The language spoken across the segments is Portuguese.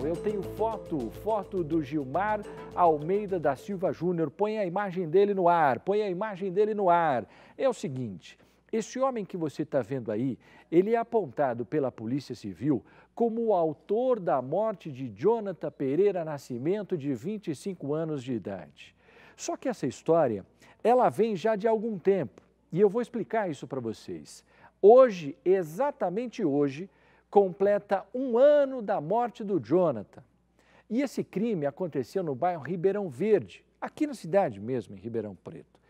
Eu tenho foto, foto do Gilmar Almeida da Silva Júnior. Põe a imagem dele no ar, põe a imagem dele no ar. É o seguinte, esse homem que você está vendo aí, ele é apontado pela Polícia Civil como o autor da morte de Jonathan Pereira Nascimento, de 25 anos de idade. Só que essa história, ela vem já de algum tempo, e eu vou explicar isso para vocês. Hoje, exatamente hoje, completa um ano da morte do Jonathan. E esse crime aconteceu no bairro Ribeirão Verde, aqui na cidade mesmo, em Ribeirão Preto.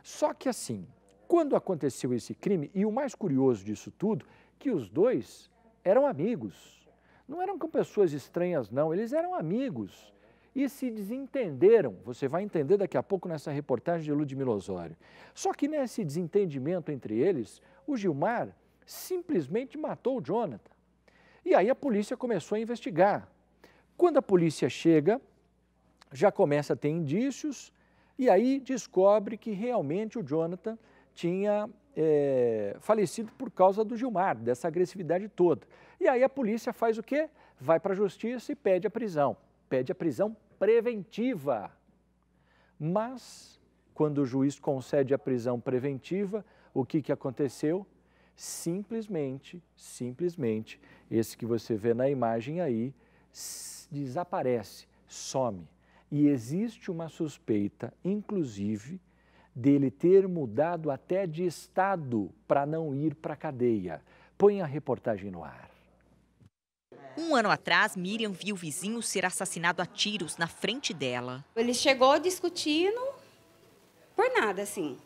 Só que assim, quando aconteceu esse crime, e o mais curioso disso tudo, que os dois eram amigos. Não eram com pessoas estranhas, não, eles eram amigos. E se desentenderam, você vai entender daqui a pouco nessa reportagem de Ludmilo Osório. Só que nesse desentendimento entre eles, o Gilmar simplesmente matou o Jonathan. E aí a polícia começou a investigar. Quando a polícia chega, já começa a ter indícios e aí descobre que realmente o Jonathan tinha é, falecido por causa do Gilmar, dessa agressividade toda. E aí a polícia faz o quê? Vai para a justiça e pede a prisão. Pede a prisão preventiva. Mas, quando o juiz concede a prisão preventiva, o que, que aconteceu? simplesmente, simplesmente, esse que você vê na imagem aí desaparece, some. E existe uma suspeita, inclusive, dele ter mudado até de estado para não ir para a cadeia. Põe a reportagem no ar. Um ano atrás, Miriam viu o vizinho ser assassinado a tiros na frente dela. Ele chegou discutindo por nada, assim.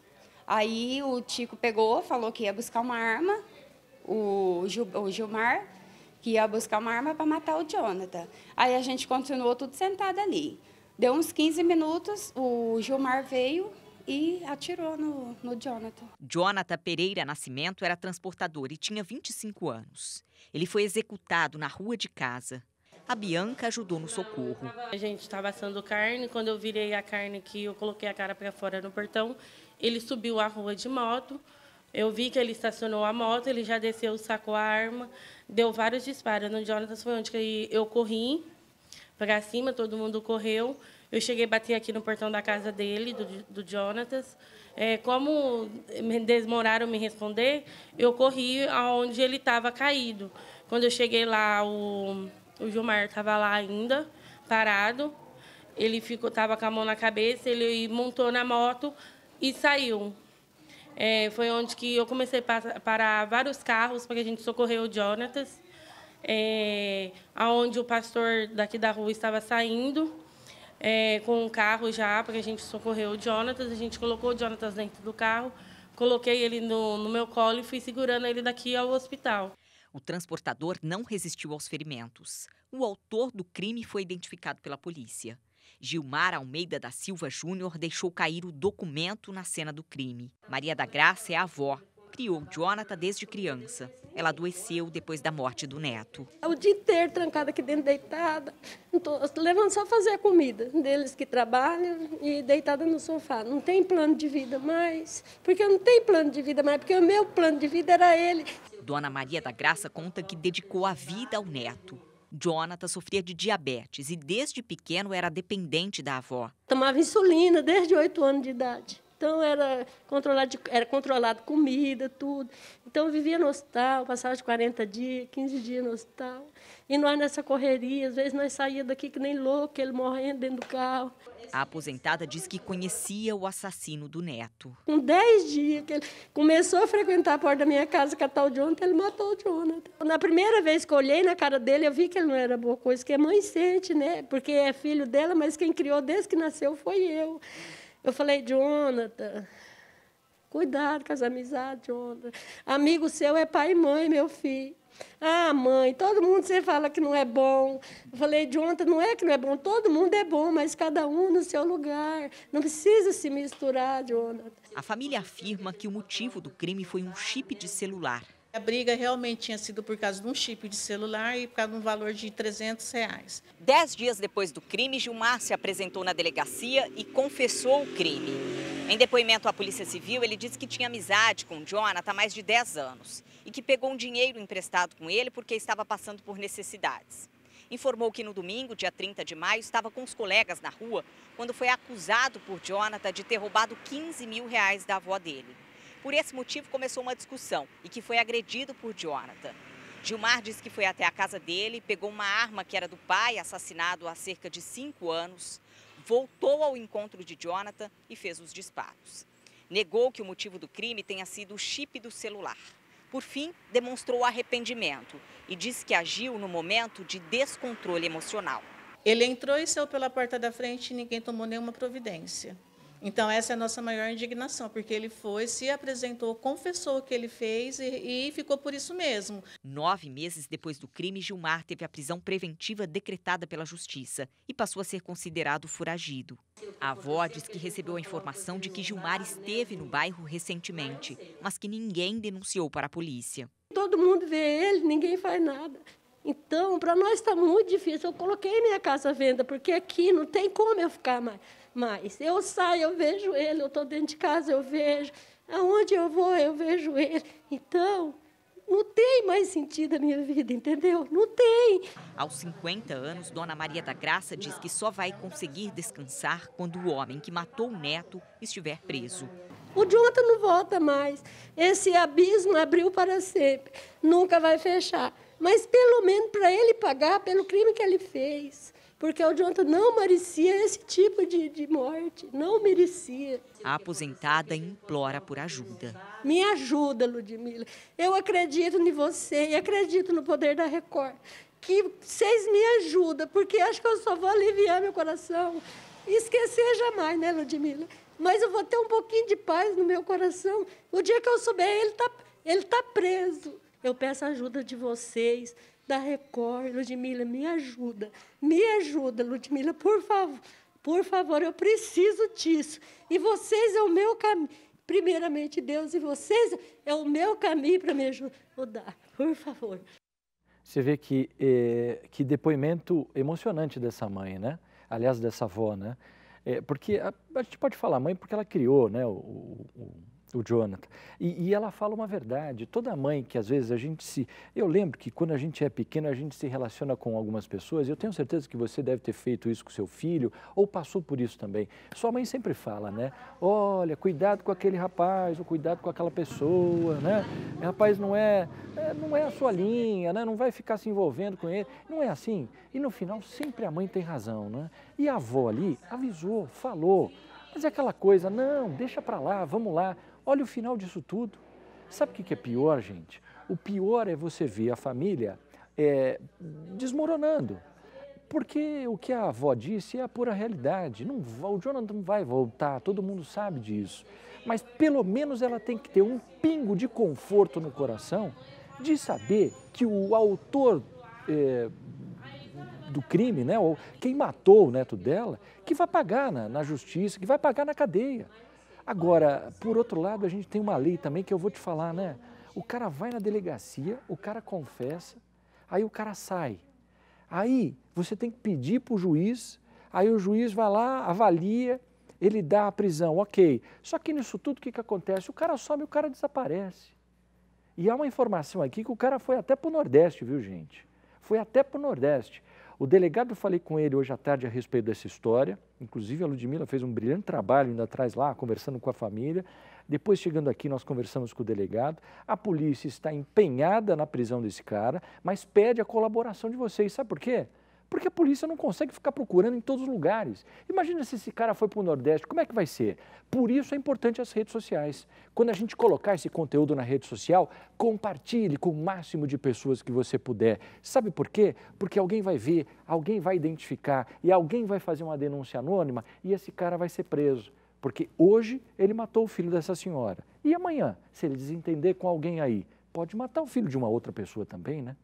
Aí o Tico pegou, falou que ia buscar uma arma, o, Gil, o Gilmar, que ia buscar uma arma para matar o Jonathan. Aí a gente continuou tudo sentado ali. Deu uns 15 minutos, o Gilmar veio, e atirou no, no Jonathan. Jonathan Pereira Nascimento era transportador e tinha 25 anos. Ele foi executado na rua de casa. A Bianca ajudou no socorro. A gente estava assando carne, quando eu virei a carne que eu coloquei a cara para fora no portão, ele subiu a rua de moto. Eu vi que ele estacionou a moto, ele já desceu, sacou a arma, deu vários disparos. No Jonathan foi onde eu corri para cima, todo mundo correu. Eu cheguei a bater aqui no portão da casa dele, do, do Jonatas. É, como desmoraram me responder, eu corri aonde ele estava caído. Quando eu cheguei lá, o, o Gilmar estava lá ainda, parado. Ele ficou, estava com a mão na cabeça, ele montou na moto, e saiu. É, foi onde que eu comecei a parar vários carros para que a gente socorrer o Jonatas, é, aonde o pastor daqui da rua estava saindo é, com um carro já para que a gente socorrer o Jonatas. A gente colocou o Jonatas dentro do carro, coloquei ele no, no meu colo e fui segurando ele daqui ao hospital. O transportador não resistiu aos ferimentos. O autor do crime foi identificado pela polícia. Gilmar Almeida da Silva Júnior deixou cair o documento na cena do crime. Maria da Graça é a avó. Criou Jonathan desde criança. Ela adoeceu depois da morte do neto. O dia inteiro trancada aqui dentro, deitada. levando só fazer a comida deles que trabalham e deitada no sofá. Não tem plano de vida mais. Porque eu não tenho plano de vida mais, porque o meu plano de vida era ele. Dona Maria da Graça conta que dedicou a vida ao neto. Jonathan sofria de diabetes e desde pequeno era dependente da avó. Tomava insulina desde oito anos de idade. Então, era controlado, de, era controlado comida, tudo. Então, eu vivia no hospital, passava de 40 dias, 15 dias no hospital. E nós nessa correria, às vezes nós saíamos daqui que nem louco, ele morrendo dentro do carro. A aposentada diz que conhecia o assassino do neto. Com 10 dias que ele começou a frequentar a porta da minha casa, a tal Jonathan, ele matou o Jonathan. Na primeira vez que eu olhei na cara dele, eu vi que ele não era boa coisa, que é mãe sente, né? Porque é filho dela, mas quem criou desde que nasceu foi eu. Eu falei, Jonathan, cuidado com as amizades, Jonathan. Amigo seu é pai e mãe, meu filho. Ah, mãe, todo mundo você fala que não é bom. Eu falei, Jonathan, não é que não é bom, todo mundo é bom, mas cada um no seu lugar. Não precisa se misturar, Jonathan. A família afirma que o motivo do crime foi um chip de celular. A briga realmente tinha sido por causa de um chip de celular e por causa de um valor de 300 reais. Dez dias depois do crime, Gilmar se apresentou na delegacia e confessou o crime. Em depoimento à Polícia Civil, ele disse que tinha amizade com Jonathan há mais de 10 anos e que pegou um dinheiro emprestado com ele porque estava passando por necessidades informou que no domingo, dia 30 de maio, estava com os colegas na rua quando foi acusado por Jonathan de ter roubado 15 mil reais da avó dele. Por esse motivo, começou uma discussão e que foi agredido por Jonathan. Gilmar disse que foi até a casa dele, pegou uma arma que era do pai, assassinado há cerca de cinco anos, voltou ao encontro de Jonathan e fez os disparos. Negou que o motivo do crime tenha sido o chip do celular. Por fim, demonstrou arrependimento e disse que agiu no momento de descontrole emocional. Ele entrou e saiu pela porta da frente e ninguém tomou nenhuma providência. Então, essa é a nossa maior indignação, porque ele foi, se apresentou, confessou o que ele fez e, e, ficou por isso mesmo. Nove meses depois do crime, Gilmar teve a prisão preventiva decretada pela Justiça e passou a ser considerado foragido. A avó diz que recebeu a informação de que Gilmar esteve no bairro recentemente, mas que ninguém denunciou para a polícia. Todo mundo vê ele, ninguém faz nada. Então, para nós está muito difícil. Eu coloquei minha casa à venda, porque aqui não tem como eu ficar mais mais. Eu saio, eu vejo ele, eu estou dentro de casa, eu vejo. Aonde eu vou, eu vejo ele. Então, não tem mais sentido a minha vida, entendeu? Não tem. Aos 50 anos, Dona Maria da Graça diz que só vai conseguir descansar quando o homem que matou o neto estiver preso. O Jonathan não volta mais. Esse abismo abriu para sempre. Nunca vai fechar. Mas pelo menos para ele pagar pelo crime que ele fez. Porque o Jonathan não merecia esse tipo de, de morte, não merecia. A aposentada implora por ajuda. Me ajuda, Ludmila. Eu acredito em você e acredito no poder da Record. Que vocês me ajudam, porque acho que eu só vou aliviar meu coração. Esquecer jamais, né, Ludmila? Mas eu vou ter um pouquinho de paz no meu coração. O dia que eu souber, ele está ele tá preso. Eu peço a ajuda de vocês da Record. Ludmila, me ajuda, me ajuda, Ludmila, por favor, por favor, eu preciso disso. E vocês é o meu caminho. Primeiramente, Deus e vocês é o meu caminho para me ajudar, por favor. Você vê que, é, que depoimento emocionante dessa mãe, né? Aliás, dessa avó, né? É, porque a, a, gente pode falar mãe porque ela criou, né? o, o o Jonathan. E, e, ela fala uma verdade. Toda mãe que às vezes a gente se. Eu lembro que quando a gente é pequeno, a gente se relaciona com algumas pessoas. Eu tenho certeza que você deve ter feito isso com seu filho ou passou por isso também. Sua mãe sempre fala, né? Olha, cuidado com aquele rapaz, ou cuidado com aquela pessoa, né? O rapaz não é, é, não é a sua linha, né? Não vai ficar se envolvendo com ele. Não é assim. E no final sempre a mãe tem razão, né? E a avó ali avisou, falou. Mas é aquela coisa, não, deixa para lá, vamos lá. Olha o final disso tudo. Sabe o que é pior, gente? O pior é você ver a família é, desmoronando. Porque o que a avó disse é a pura realidade. Não, o Jonathan não vai voltar, todo mundo sabe disso. Mas pelo menos ela tem que ter um pingo de conforto no coração de saber que o autor é, do crime, né, ou quem matou o neto dela, que vai pagar na, na justiça, que vai pagar na cadeia. Agora, por outro lado, a gente tem uma lei também que eu vou te falar, né? O cara vai na delegacia, o cara confessa, aí o cara sai. Aí você tem que pedir para o juiz, aí o juiz vai lá, avalia, ele dá a prisão, ok. Só que nisso tudo, o que, que acontece? O cara some, o cara desaparece. E há uma informação aqui que o cara foi até para o Nordeste, viu, gente? Foi até para o Nordeste. O delegado, eu falei com ele hoje à tarde a respeito dessa história. Inclusive, a Ludmilla fez um brilhante trabalho ainda atrás lá, conversando com a família. Depois, chegando aqui, nós conversamos com o delegado. A polícia está empenhada na prisão desse cara, mas pede a colaboração de vocês. Sabe por quê? Porque a polícia não consegue ficar procurando em todos os lugares. Imagina se esse cara foi para o Nordeste, como é que vai ser? Por isso é importante as redes sociais. Quando a gente colocar esse conteúdo na rede social, compartilhe com o máximo de pessoas que você puder. Sabe por quê? Porque alguém vai ver, alguém vai identificar e alguém vai fazer uma denúncia anônima e esse cara vai ser preso. Porque hoje ele matou o filho dessa senhora. E amanhã, se ele desentender com alguém aí, pode matar o filho de uma outra pessoa também, né?